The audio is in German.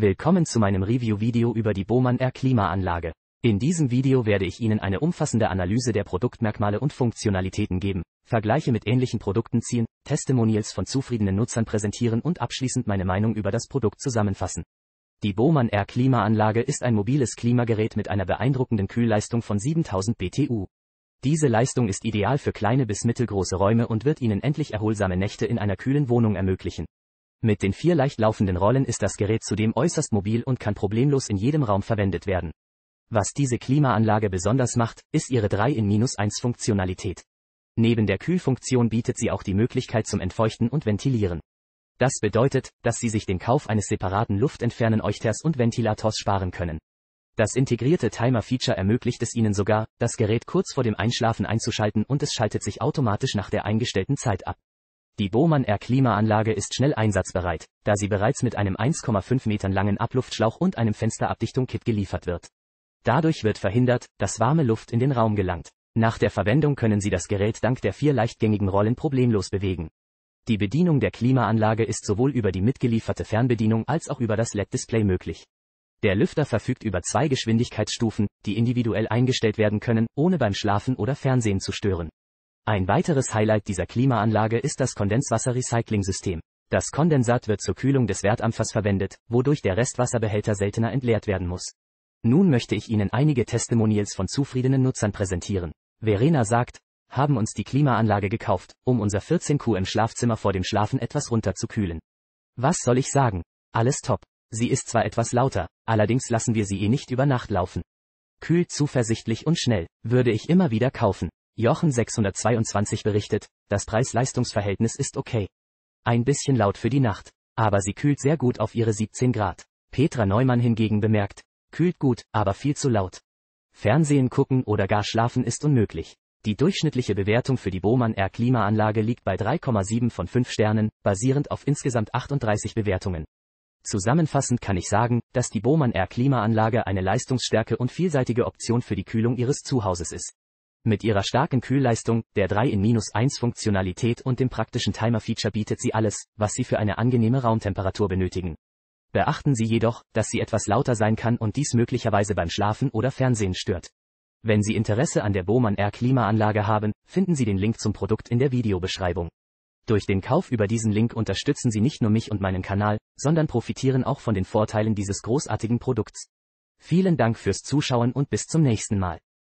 Willkommen zu meinem Review-Video über die Bohmann Air Klimaanlage. In diesem Video werde ich Ihnen eine umfassende Analyse der Produktmerkmale und Funktionalitäten geben, Vergleiche mit ähnlichen Produkten ziehen, Testimonials von zufriedenen Nutzern präsentieren und abschließend meine Meinung über das Produkt zusammenfassen. Die Bohmann Air Klimaanlage ist ein mobiles Klimagerät mit einer beeindruckenden Kühlleistung von 7000 BTU. Diese Leistung ist ideal für kleine bis mittelgroße Räume und wird Ihnen endlich erholsame Nächte in einer kühlen Wohnung ermöglichen. Mit den vier leicht laufenden Rollen ist das Gerät zudem äußerst mobil und kann problemlos in jedem Raum verwendet werden. Was diese Klimaanlage besonders macht, ist ihre 3 in minus 1 Funktionalität. Neben der Kühlfunktion bietet sie auch die Möglichkeit zum Entfeuchten und Ventilieren. Das bedeutet, dass Sie sich den Kauf eines separaten luftentfernen Euchters und Ventilators sparen können. Das integrierte Timer-Feature ermöglicht es Ihnen sogar, das Gerät kurz vor dem Einschlafen einzuschalten und es schaltet sich automatisch nach der eingestellten Zeit ab. Die Bohmann Air Klimaanlage ist schnell einsatzbereit, da sie bereits mit einem 1,5 Metern langen Abluftschlauch und einem Fensterabdichtung-Kit geliefert wird. Dadurch wird verhindert, dass warme Luft in den Raum gelangt. Nach der Verwendung können Sie das Gerät dank der vier leichtgängigen Rollen problemlos bewegen. Die Bedienung der Klimaanlage ist sowohl über die mitgelieferte Fernbedienung als auch über das LED-Display möglich. Der Lüfter verfügt über zwei Geschwindigkeitsstufen, die individuell eingestellt werden können, ohne beim Schlafen oder Fernsehen zu stören. Ein weiteres Highlight dieser Klimaanlage ist das Kondenswasserrecycling-System. Das Kondensat wird zur Kühlung des Wertampfers verwendet, wodurch der Restwasserbehälter seltener entleert werden muss. Nun möchte ich Ihnen einige Testimonials von zufriedenen Nutzern präsentieren. Verena sagt, haben uns die Klimaanlage gekauft, um unser 14Q im Schlafzimmer vor dem Schlafen etwas runterzukühlen. Was soll ich sagen? Alles top. Sie ist zwar etwas lauter, allerdings lassen wir sie eh nicht über Nacht laufen. Kühlt zuversichtlich und schnell, würde ich immer wieder kaufen. Jochen 622 berichtet, das Preis-Leistungs-Verhältnis ist okay. Ein bisschen laut für die Nacht, aber sie kühlt sehr gut auf ihre 17 Grad. Petra Neumann hingegen bemerkt, kühlt gut, aber viel zu laut. Fernsehen gucken oder gar schlafen ist unmöglich. Die durchschnittliche Bewertung für die Bohmann Air Klimaanlage liegt bei 3,7 von 5 Sternen, basierend auf insgesamt 38 Bewertungen. Zusammenfassend kann ich sagen, dass die Bohmann Air Klimaanlage eine leistungsstärke und vielseitige Option für die Kühlung Ihres Zuhauses ist. Mit ihrer starken Kühlleistung, der 3 in minus 1 Funktionalität und dem praktischen Timer-Feature bietet sie alles, was Sie für eine angenehme Raumtemperatur benötigen. Beachten Sie jedoch, dass sie etwas lauter sein kann und dies möglicherweise beim Schlafen oder Fernsehen stört. Wenn Sie Interesse an der Bohmann Air Klimaanlage haben, finden Sie den Link zum Produkt in der Videobeschreibung. Durch den Kauf über diesen Link unterstützen Sie nicht nur mich und meinen Kanal, sondern profitieren auch von den Vorteilen dieses großartigen Produkts. Vielen Dank fürs Zuschauen und bis zum nächsten Mal.